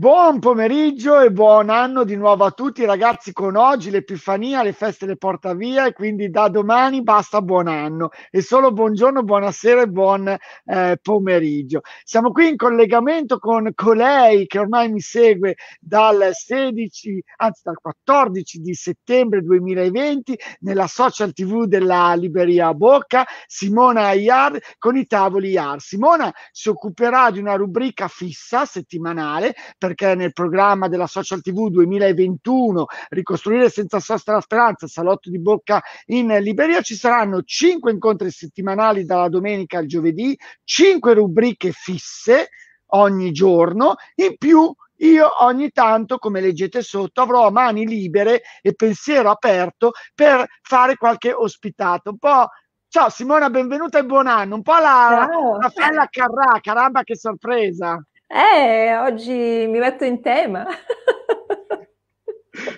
Buon pomeriggio e buon anno di nuovo a tutti ragazzi con oggi l'Epifania, le feste le porta via e quindi da domani basta buon anno e solo buongiorno, buonasera e buon eh, pomeriggio. Siamo qui in collegamento con colei che ormai mi segue dal 16, anzi dal 14 di settembre 2020 nella social tv della Liberia Bocca, Simona Iar con i tavoli Iar. Simona si occuperà di una rubrica fissa settimanale per perché nel programma della Social TV 2021 Ricostruire senza sosta la speranza, salotto di bocca in Liberia, ci saranno cinque incontri settimanali dalla domenica al giovedì, cinque rubriche fisse ogni giorno, in più io ogni tanto, come leggete sotto, avrò mani libere e pensiero aperto per fare qualche ospitato. Un po' ciao Simona, benvenuta e buon anno. Un po' la, ciao. la Carrà, caramba, che sorpresa! Eh, oggi mi metto in tema.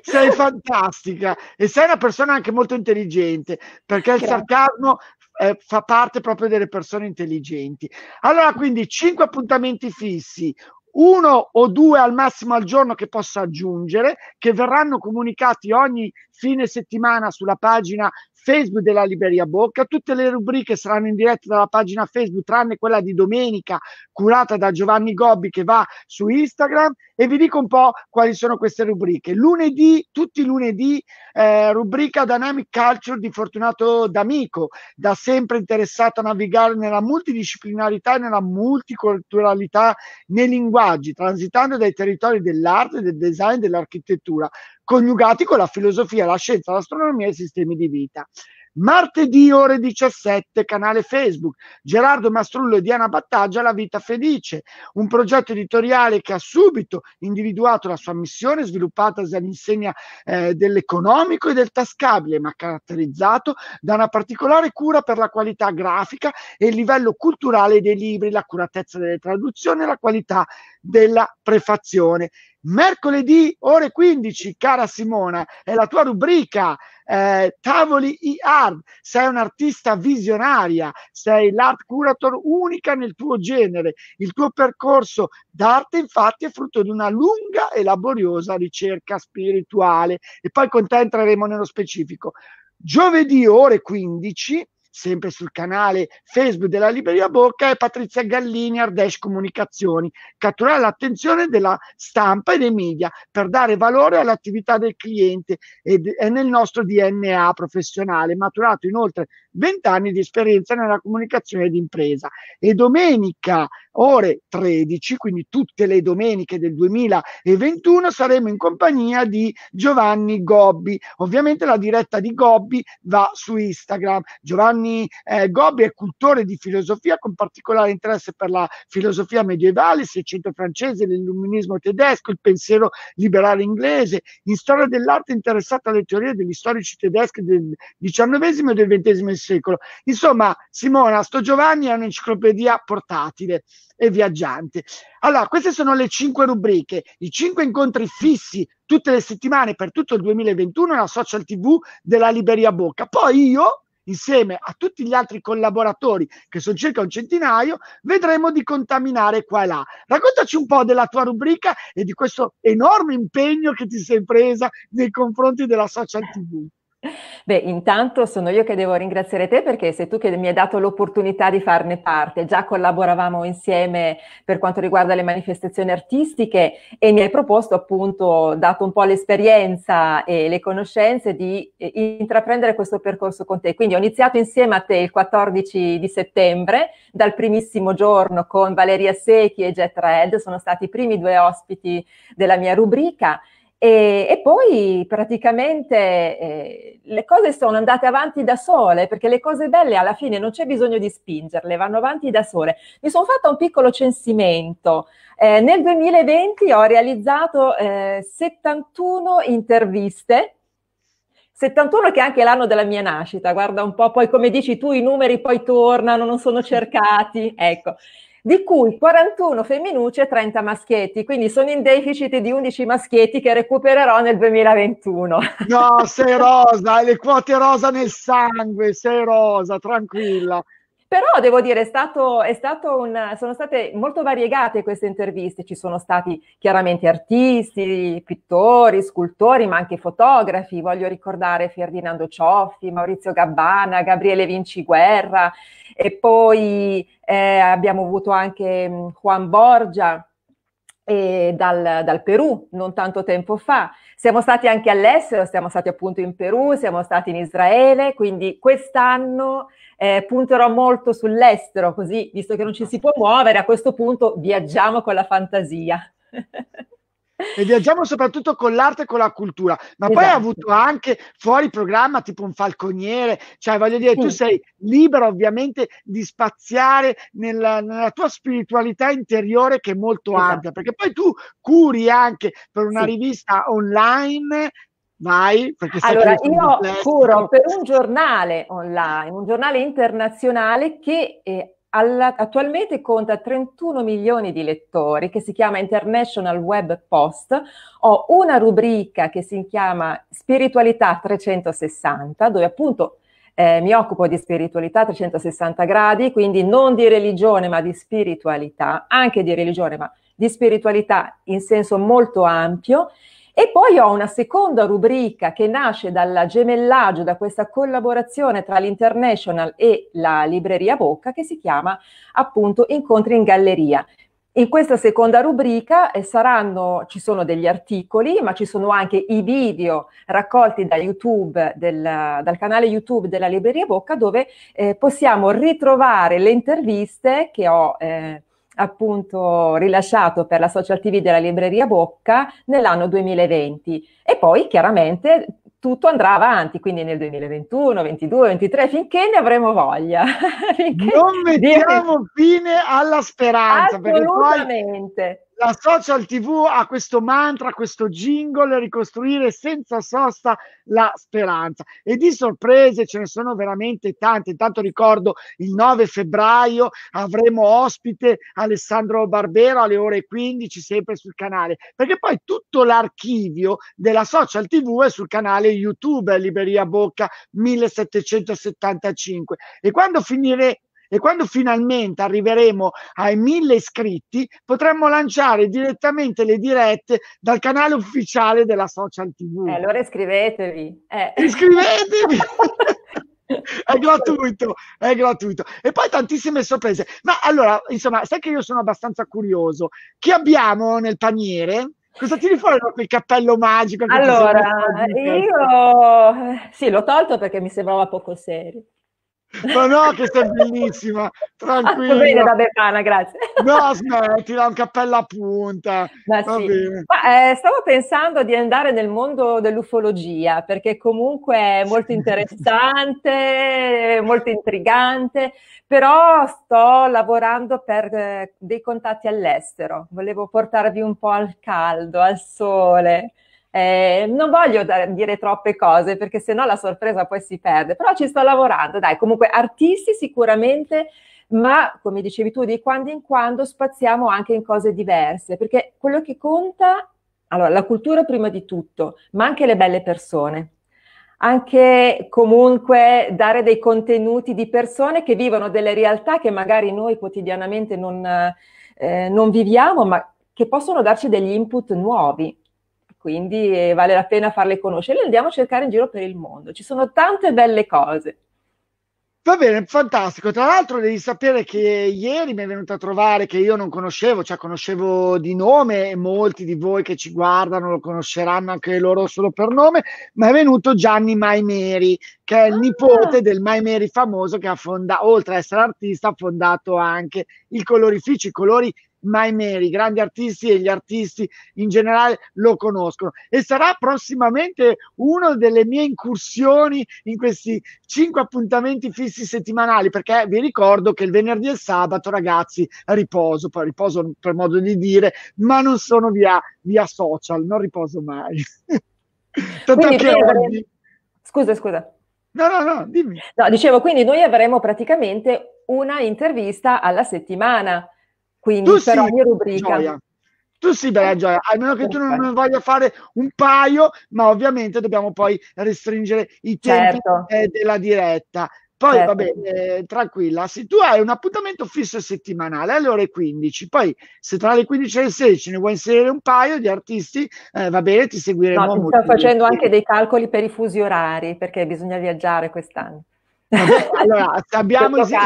Sei fantastica e sei una persona anche molto intelligente perché il sarcasmo eh, fa parte proprio delle persone intelligenti. Allora, quindi cinque appuntamenti fissi, uno o due al massimo al giorno che posso aggiungere, che verranno comunicati ogni fine settimana sulla pagina Facebook della Liberia Bocca, tutte le rubriche saranno in diretta dalla pagina Facebook, tranne quella di domenica curata da Giovanni Gobbi che va su Instagram e vi dico un po' quali sono queste rubriche. Lunedì, tutti i lunedì, eh, rubrica Dynamic Culture di Fortunato D'Amico, da sempre interessato a navigare nella multidisciplinarità e nella multiculturalità nei linguaggi, transitando dai territori dell'arte, del design, dell'architettura coniugati con la filosofia, la scienza, l'astronomia e i sistemi di vita. Martedì ore 17, canale Facebook, Gerardo Mastrullo e Diana Battaggia, La vita felice, un progetto editoriale che ha subito individuato la sua missione, sviluppatasi all'insegna eh, dell'economico e del tascabile, ma caratterizzato da una particolare cura per la qualità grafica e il livello culturale dei libri, l'accuratezza delle traduzioni e la qualità della prefazione. Mercoledì ore 15, cara Simona, è la tua rubrica eh, Tavoli e-art. Sei un'artista visionaria, sei l'art curator unica nel tuo genere. Il tuo percorso d'arte infatti è frutto di una lunga e laboriosa ricerca spirituale. E poi con te entreremo nello specifico. Giovedì ore 15 sempre sul canale Facebook della Libreria Bocca e Patrizia Gallini, Ardèche Comunicazioni. Catturare l'attenzione della stampa e dei media per dare valore all'attività del cliente ed è nel nostro DNA professionale, maturato inoltre vent'anni di esperienza nella comunicazione d'impresa e domenica ore 13, quindi tutte le domeniche del 2021 saremo in compagnia di Giovanni Gobbi. Ovviamente la diretta di Gobbi va su Instagram. Giovanni eh, Gobbi è cultore di filosofia con particolare interesse per la filosofia medievale, il Seicento francese, l'illuminismo tedesco, il pensiero liberale inglese, in storia dell'arte interessato alle teorie degli storici tedeschi del XIX e del XX secolo secolo. Insomma, Simona, sto Giovanni è un'enciclopedia portatile e viaggiante. Allora, queste sono le cinque rubriche, i cinque incontri fissi tutte le settimane per tutto il 2021 la social TV della Liberia Bocca. Poi io insieme a tutti gli altri collaboratori, che sono circa un centinaio, vedremo di contaminare qua e là. Raccontaci un po' della tua rubrica e di questo enorme impegno che ti sei presa nei confronti della social TV. Beh, intanto sono io che devo ringraziare te perché sei tu che mi hai dato l'opportunità di farne parte. Già collaboravamo insieme per quanto riguarda le manifestazioni artistiche e mi hai proposto appunto, dato un po' l'esperienza e le conoscenze di eh, intraprendere questo percorso con te. Quindi ho iniziato insieme a te il 14 di settembre, dal primissimo giorno con Valeria Secchi e Jet Red, sono stati i primi due ospiti della mia rubrica e, e poi praticamente eh, le cose sono andate avanti da sole, perché le cose belle alla fine non c'è bisogno di spingerle, vanno avanti da sole. Mi sono fatta un piccolo censimento. Eh, nel 2020 ho realizzato eh, 71 interviste 71 che è anche l'anno della mia nascita, guarda un po', poi come dici tu i numeri poi tornano, non sono cercati, ecco di cui 41 femminucce e 30 maschietti, quindi sono in deficit di 11 maschietti che recupererò nel 2021. No, sei rosa, hai le quote rosa nel sangue, sei rosa, tranquilla. Però devo dire, è stato, è stato un, sono state molto variegate queste interviste, ci sono stati chiaramente artisti, pittori, scultori, ma anche fotografi. Voglio ricordare Ferdinando Cioffi, Maurizio Gabbana, Gabriele Vinci Guerra e poi eh, abbiamo avuto anche mm, Juan Borgia. Dal, dal, Perù non tanto tempo fa. Siamo stati anche all'estero, siamo stati appunto in Perù, siamo stati in Israele, quindi quest'anno eh, punterò molto sull'estero, così visto che non ci si può muovere, a questo punto viaggiamo con la fantasia. e viaggiamo soprattutto con l'arte e con la cultura, ma esatto. poi hai avuto anche fuori programma tipo un falconiere, cioè voglio dire, sì. tu sei libero ovviamente di spaziare nella, nella tua spiritualità interiore che è molto esatto. ampia, perché poi tu curi anche per una sì. rivista online Vai, perché allora, io curo per un giornale online, un giornale internazionale che eh, attualmente conta 31 milioni di lettori, che si chiama International Web Post. Ho una rubrica che si chiama Spiritualità 360, dove appunto eh, mi occupo di spiritualità 360 gradi, quindi non di religione ma di spiritualità, anche di religione ma di spiritualità in senso molto ampio e poi ho una seconda rubrica che nasce dal gemellaggio, da questa collaborazione tra l'International e la Libreria Bocca che si chiama appunto Incontri in Galleria. In questa seconda rubrica eh, saranno, ci sono degli articoli, ma ci sono anche i video raccolti da YouTube, del, dal canale YouTube della Libreria Bocca, dove eh, possiamo ritrovare le interviste che ho eh, appunto rilasciato per la social TV della libreria Bocca nell'anno 2020 e poi chiaramente tutto andrà avanti, quindi nel 2021, 2022, 2023, finché ne avremo voglia. finché... Non mettiamo fine alla speranza. Assolutamente la social tv ha questo mantra, questo jingle, ricostruire senza sosta la speranza. E di sorprese ce ne sono veramente tante. Intanto ricordo il 9 febbraio avremo ospite Alessandro Barbero alle ore 15 sempre sul canale, perché poi tutto l'archivio della social tv è sul canale YouTube Liberia Bocca 1775. E quando finiremo e quando finalmente arriveremo ai mille iscritti potremmo lanciare direttamente le dirette dal canale ufficiale della social tv. Eh, allora iscrivetevi. Eh. Iscrivetevi! è gratuito, è gratuito. E poi tantissime sorprese. Ma allora, insomma, sai che io sono abbastanza curioso. Chi abbiamo nel paniere? Cosa ti fuori da quel cappello magico? Allora, io sì, l'ho tolto perché mi sembrava poco serio. Ma no, che sei bellissima, tranquilla. Ah, bene da Befana, grazie. No, smettila, un cappello a punta. Ma sì. Ma, eh, stavo pensando di andare nel mondo dell'ufologia, perché comunque è molto interessante, molto intrigante, però sto lavorando per eh, dei contatti all'estero. Volevo portarvi un po' al caldo, al sole. Eh, non voglio dire troppe cose perché sennò la sorpresa poi si perde, però ci sto lavorando, dai, comunque artisti sicuramente, ma come dicevi tu, di quando in quando spaziamo anche in cose diverse, perché quello che conta, allora, la cultura prima di tutto, ma anche le belle persone. Anche comunque dare dei contenuti di persone che vivono delle realtà che magari noi quotidianamente non, eh, non viviamo, ma che possono darci degli input nuovi quindi eh, vale la pena farle conoscere. e andiamo a cercare in giro per il mondo, ci sono tante belle cose. Va bene, fantastico. Tra l'altro devi sapere che ieri mi è venuta a trovare che io non conoscevo, cioè conoscevo di nome e molti di voi che ci guardano lo conosceranno anche loro solo per nome, ma è venuto Gianni Maimeri, che è il ah. nipote del Maimeri famoso che ha fondato, oltre ad essere artista, ha fondato anche i colorifici, i colori mai meri, grandi artisti e gli artisti in generale lo conoscono e sarà prossimamente una delle mie incursioni in questi cinque appuntamenti fissi settimanali perché vi ricordo che il venerdì e il sabato ragazzi riposo, riposo per modo di dire, ma non sono via, via social, non riposo mai. Tanto che avrei... Scusa, scusa. No, no, no, dimmi. No, dicevo, quindi noi avremo praticamente una intervista alla settimana quindi tu per sì, ogni rubrica. Gioia. Tu sì, bella gioia, almeno che tu non voglia fare un paio, ma ovviamente dobbiamo poi restringere i tempi certo. eh, della diretta. Poi certo. bene, eh, tranquilla, se tu hai un appuntamento fisso settimanale alle ore 15, poi se tra le 15 e le 16 ne vuoi inserire un paio di artisti, eh, va bene, ti seguiremo. No, sto facendo anche dei calcoli per i fusi orari, perché bisogna viaggiare quest'anno. Vabbè, allora, abbiamo... Questo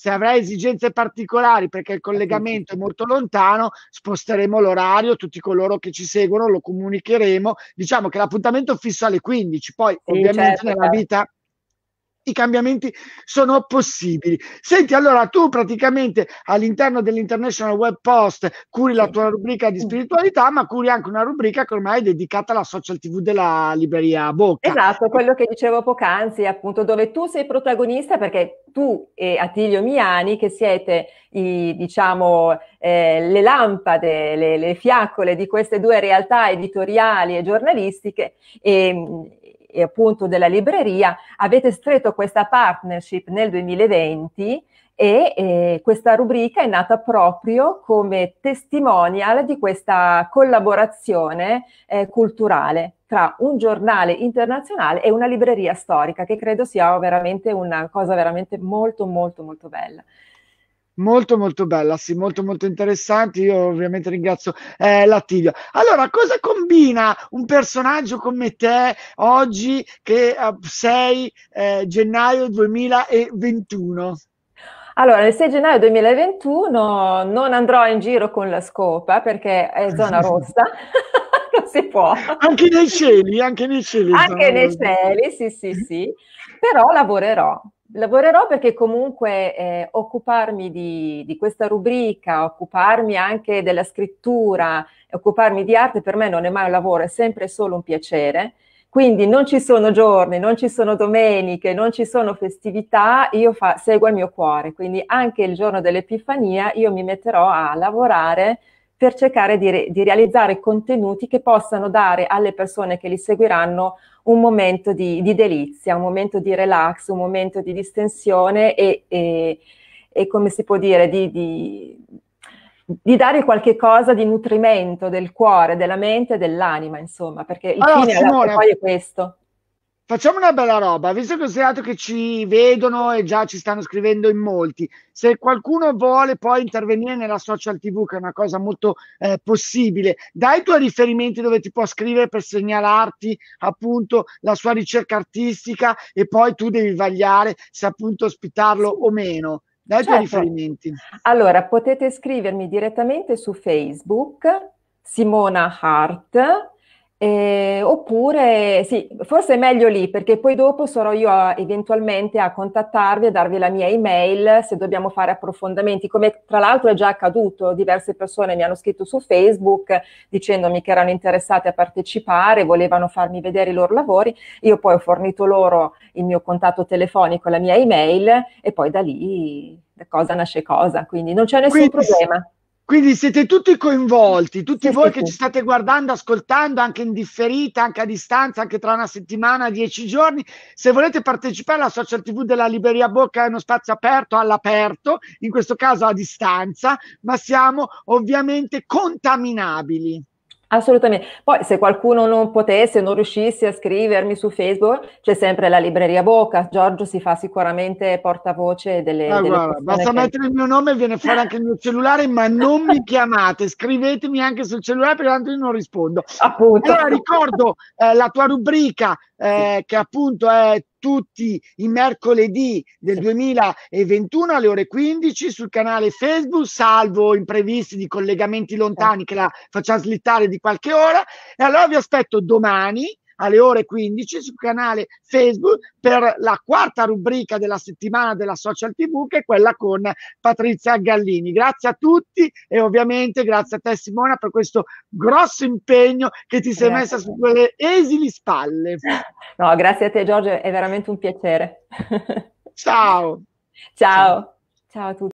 se avrai esigenze particolari perché il collegamento è molto lontano, sposteremo l'orario, tutti coloro che ci seguono lo comunicheremo. Diciamo che l'appuntamento è fisso alle 15, poi sì, ovviamente certo. nella certo. vita i cambiamenti sono possibili. Senti, allora tu praticamente all'interno dell'International Web Post curi la tua rubrica di mm. spiritualità, ma curi anche una rubrica che ormai è dedicata alla social TV della libreria Bocca. Esatto, quello che dicevo poc'anzi, appunto, dove tu sei protagonista perché tu e Attilio Miani, che siete i, diciamo, eh, le lampade, le, le, fiaccole di queste due realtà editoriali e giornalistiche, e, ehm, e appunto della libreria, avete stretto questa partnership nel 2020 e eh, questa rubrica è nata proprio come testimonial di questa collaborazione eh, culturale tra un giornale internazionale e una libreria storica, che credo sia veramente una cosa veramente molto, molto, molto bella molto molto bella, sì, molto molto interessante. Io ovviamente ringrazio eh, Lattiglio. Allora, cosa combina un personaggio come te oggi che eh, 6 eh, gennaio 2021? Allora, il 6 gennaio 2021 non andrò in giro con la scopa perché è zona rossa. non si può. Anche nei cieli, anche nei cieli. Anche nei cieli, sì, sì, sì. Però lavorerò, Lavorerò perché comunque eh, occuparmi di, di, questa rubrica, occuparmi anche della scrittura, occuparmi di arte per me non è mai un lavoro, è sempre solo un piacere. Quindi non ci sono giorni, non ci sono domeniche, non ci sono festività, io fa, seguo il mio cuore. Quindi anche il giorno dell'Epifania io mi metterò a lavorare per cercare di, re, di, realizzare contenuti che possano dare alle persone che li seguiranno un momento di, di delizia, un momento di relax, un momento di distensione e, e, e come si può dire, di, di, dare qualche cosa di nutrimento del cuore, della mente e dell'anima, insomma, perché il allora, fine Simone, poi è questo. Facciamo una bella roba, visto che ho considerato che ci vedono e già ci stanno scrivendo in molti, se qualcuno vuole poi intervenire nella social TV, che è una cosa molto eh, possibile, dai i tuoi riferimenti dove ti può scrivere per segnalarti appunto la sua ricerca artistica e poi tu devi vagliare se appunto ospitarlo o meno. Dai i tuoi certo. riferimenti. Allora, potete scrivermi direttamente su Facebook, Simona Hart eh, oppure sì, forse è meglio lì perché poi dopo sarò io a, eventualmente a contattarvi e darvi la mia email se dobbiamo fare approfondimenti, come tra l'altro è già accaduto, diverse persone mi hanno scritto su Facebook dicendomi che erano interessate a partecipare, volevano farmi vedere i loro lavori, io poi ho fornito loro il mio contatto telefonico, la mia email e poi da lì cosa nasce cosa, quindi non c'è nessun quindi, problema. Quindi siete tutti coinvolti, tutti sì, voi sì, che ci state guardando, ascoltando, anche in differita, anche a distanza, anche tra una settimana, dieci giorni. Se volete partecipare alla social TV della Liberia Bocca è uno spazio aperto, all'aperto, in questo caso a distanza, ma siamo ovviamente contaminabili. Assolutamente. Poi se qualcuno non potesse, non riuscisse a scrivermi su Facebook, c'è sempre la libreria Boca. Giorgio si fa sicuramente portavoce delle... Ah, delle guarda, basta che... mettere il mio nome e viene fuori anche il mio cellulare, ma non mi chiamate, scrivetemi anche sul cellulare perché tanto io non rispondo. Appunto. Allora ricordo eh, la tua rubrica eh, che appunto è tutti i mercoledì del 2021 alle ore 15 sul canale Facebook, salvo imprevisti di collegamenti lontani che la facciamo slittare di qualche ora. E allora vi aspetto domani alle ore 15 sul canale Facebook per la quarta rubrica della settimana della Social TV che è quella con Patrizia Gallini. Grazie a tutti e ovviamente grazie a te Simona per questo grosso impegno che ti sei grazie. messa su quelle esili spalle. No, grazie a te Giorgio, è veramente un piacere. Ciao. Ciao. Ciao, Ciao a tutti.